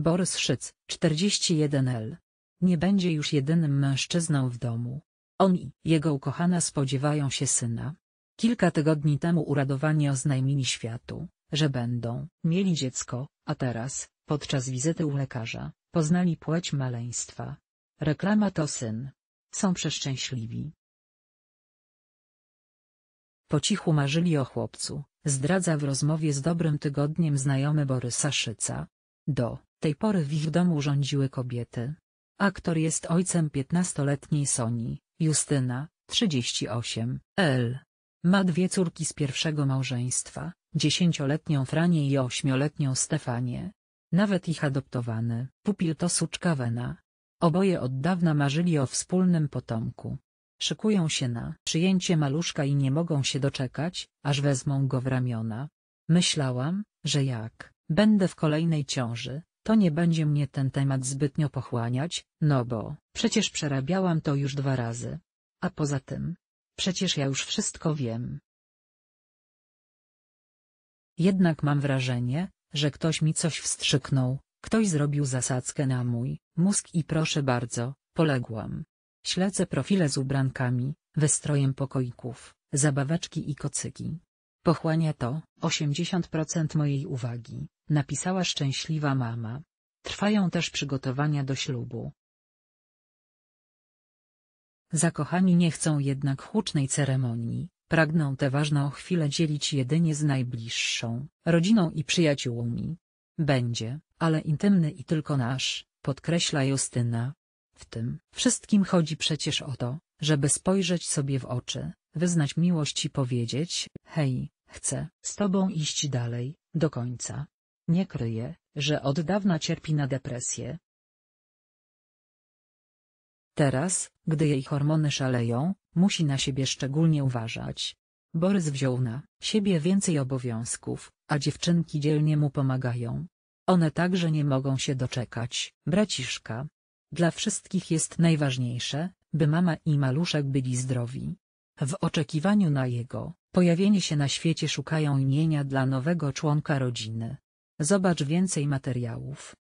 Borys Szyc, 41L. Nie będzie już jedynym mężczyzną w domu. On i jego ukochana spodziewają się syna. Kilka tygodni temu uradowani oznajmili światu, że będą mieli dziecko, a teraz, podczas wizyty u lekarza, poznali płeć maleństwa. Reklama to syn. Są przeszczęśliwi. Po cichu marzyli o chłopcu, zdradza w rozmowie z Dobrym Tygodniem znajomy Borysa Szyca. Do tej pory w ich domu rządziły kobiety. Aktor jest ojcem piętnastoletniej Soni, Justyna, 38, L. Ma dwie córki z pierwszego małżeństwa, dziesięcioletnią Franię i ośmioletnią Stefanię. Nawet ich adoptowany, pupil to suczka Wena. Oboje od dawna marzyli o wspólnym potomku. Szykują się na przyjęcie maluszka i nie mogą się doczekać, aż wezmą go w ramiona. Myślałam, że jak będę w kolejnej ciąży, to nie będzie mnie ten temat zbytnio pochłaniać, no bo przecież przerabiałam to już dwa razy. A poza tym, przecież ja już wszystko wiem. Jednak mam wrażenie, że ktoś mi coś wstrzyknął, ktoś zrobił zasadzkę na mój mózg i proszę bardzo, poległam. Śledzę profile z ubrankami, wystrojem pokoików, zabaweczki i kocyki. Pochłania to 80% mojej uwagi, napisała szczęśliwa mama. Trwają też przygotowania do ślubu. Zakochani nie chcą jednak hucznej ceremonii, pragną tę ważną chwilę dzielić jedynie z najbliższą, rodziną i przyjaciółmi. Będzie, ale intymny i tylko nasz, podkreśla Justyna. W tym wszystkim chodzi przecież o to, żeby spojrzeć sobie w oczy, wyznać miłość i powiedzieć, hej, chcę z tobą iść dalej, do końca. Nie kryje, że od dawna cierpi na depresję. Teraz, gdy jej hormony szaleją, musi na siebie szczególnie uważać. Borys wziął na siebie więcej obowiązków, a dziewczynki dzielnie mu pomagają. One także nie mogą się doczekać, braciszka. Dla wszystkich jest najważniejsze, by mama i maluszek byli zdrowi. W oczekiwaniu na jego pojawienie się na świecie szukają imienia dla nowego członka rodziny. Zobacz więcej materiałów.